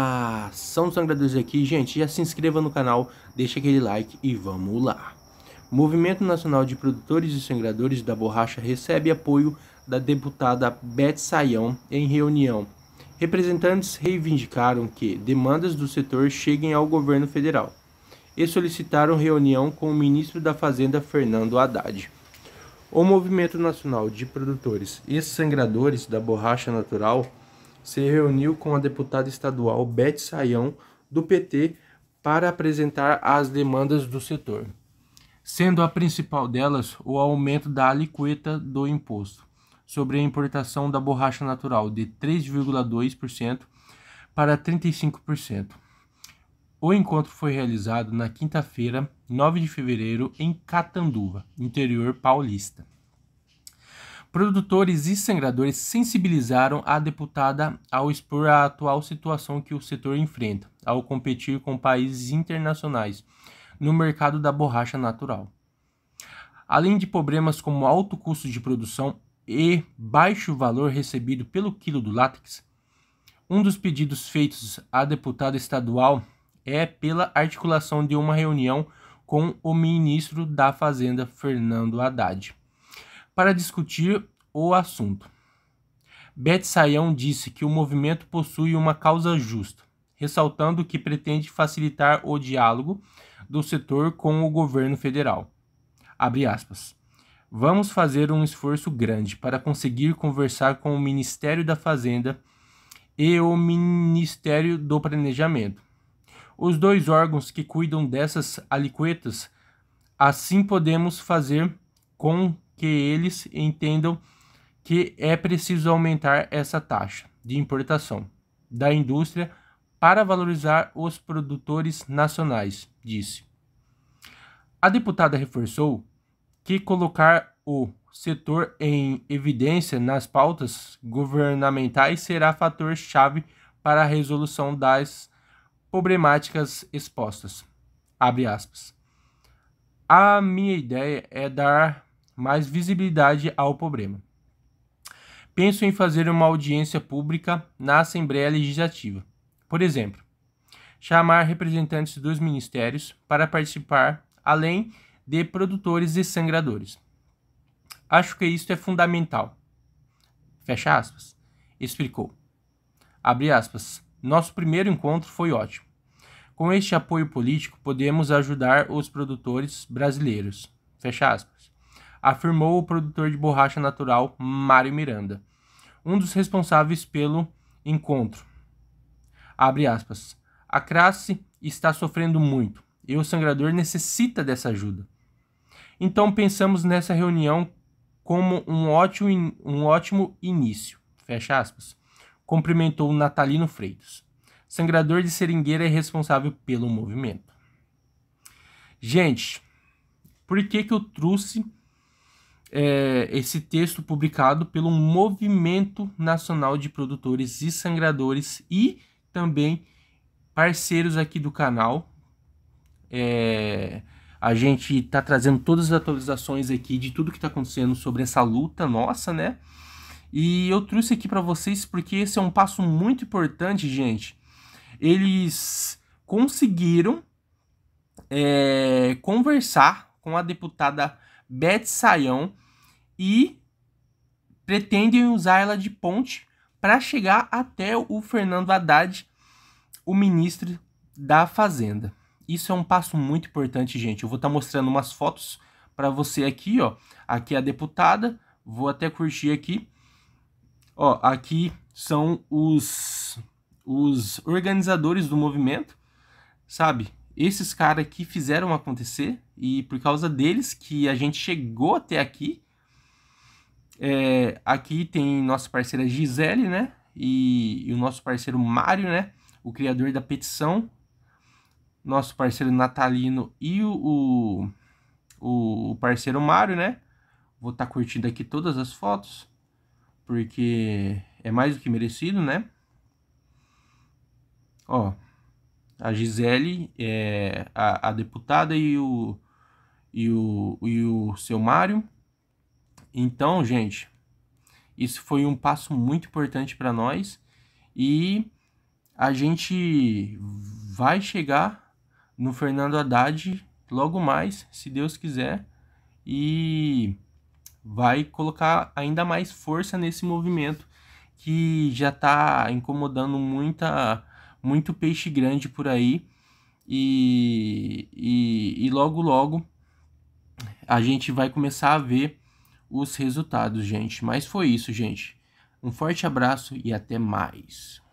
Ah, são sangradores aqui, gente, já se inscreva no canal, deixa aquele like e vamos lá. Movimento Nacional de Produtores e Sangradores da Borracha recebe apoio da deputada Beth Saião em reunião. Representantes reivindicaram que demandas do setor cheguem ao governo federal e solicitaram reunião com o ministro da Fazenda Fernando Haddad. O Movimento Nacional de Produtores e Sangradores da Borracha Natural se reuniu com a deputada estadual Beth Saião, do PT, para apresentar as demandas do setor, sendo a principal delas o aumento da alíquota do imposto sobre a importação da borracha natural de 3,2% para 35%. O encontro foi realizado na quinta-feira, 9 de fevereiro, em Catanduva, interior paulista. Produtores e sangradores sensibilizaram a deputada ao expor a atual situação que o setor enfrenta ao competir com países internacionais no mercado da borracha natural. Além de problemas como alto custo de produção e baixo valor recebido pelo quilo do látex, um dos pedidos feitos à deputada estadual é pela articulação de uma reunião com o ministro da Fazenda, Fernando Haddad para discutir o assunto. Beth Sayão disse que o movimento possui uma causa justa, ressaltando que pretende facilitar o diálogo do setor com o governo federal. Vamos fazer um esforço grande para conseguir conversar com o Ministério da Fazenda e o Ministério do Planejamento. Os dois órgãos que cuidam dessas alíquotas, assim podemos fazer com que eles entendam que é preciso aumentar essa taxa de importação da indústria para valorizar os produtores nacionais, disse. A deputada reforçou que colocar o setor em evidência nas pautas governamentais será fator-chave para a resolução das problemáticas expostas. Abre aspas. A minha ideia é dar mais visibilidade ao problema. Penso em fazer uma audiência pública na Assembleia Legislativa. Por exemplo, chamar representantes dos ministérios para participar, além de produtores e sangradores. Acho que isso é fundamental. Fecha aspas. Explicou. Abre aspas. Nosso primeiro encontro foi ótimo. Com este apoio político, podemos ajudar os produtores brasileiros. Fecha aspas afirmou o produtor de borracha natural Mário Miranda, um dos responsáveis pelo encontro. Abre aspas. A classe está sofrendo muito e o sangrador necessita dessa ajuda. Então pensamos nessa reunião como um ótimo, in, um ótimo início. Fecha aspas. Cumprimentou Natalino Freitas. Sangrador de seringueira é responsável pelo movimento. Gente, por que, que eu trouxe é, esse texto publicado pelo Movimento Nacional de Produtores e Sangradores e também parceiros aqui do canal. É, a gente está trazendo todas as atualizações aqui de tudo que está acontecendo sobre essa luta nossa, né? E eu trouxe aqui para vocês porque esse é um passo muito importante, gente. Eles conseguiram é, conversar com a deputada Bet Sayão e pretendem usar ela de ponte para chegar até o Fernando Haddad, o ministro da Fazenda. Isso é um passo muito importante, gente. Eu vou estar tá mostrando umas fotos para você aqui, ó. Aqui é a deputada, vou até curtir aqui. Ó, aqui são os os organizadores do movimento, sabe? esses caras que fizeram acontecer e por causa deles que a gente chegou até aqui. É, aqui tem nossa parceira Gisele, né? E, e o nosso parceiro Mário, né? O criador da petição. Nosso parceiro Natalino e o, o, o parceiro Mário, né? Vou estar tá curtindo aqui todas as fotos, porque é mais do que merecido, né? Ó, a Gisele, é, a, a deputada e o, e o, e o seu Mário. Então, gente, isso foi um passo muito importante para nós e a gente vai chegar no Fernando Haddad logo mais, se Deus quiser, e vai colocar ainda mais força nesse movimento que já está incomodando muita muito peixe grande por aí. E, e, e logo, logo a gente vai começar a ver os resultados, gente. Mas foi isso, gente. Um forte abraço e até mais.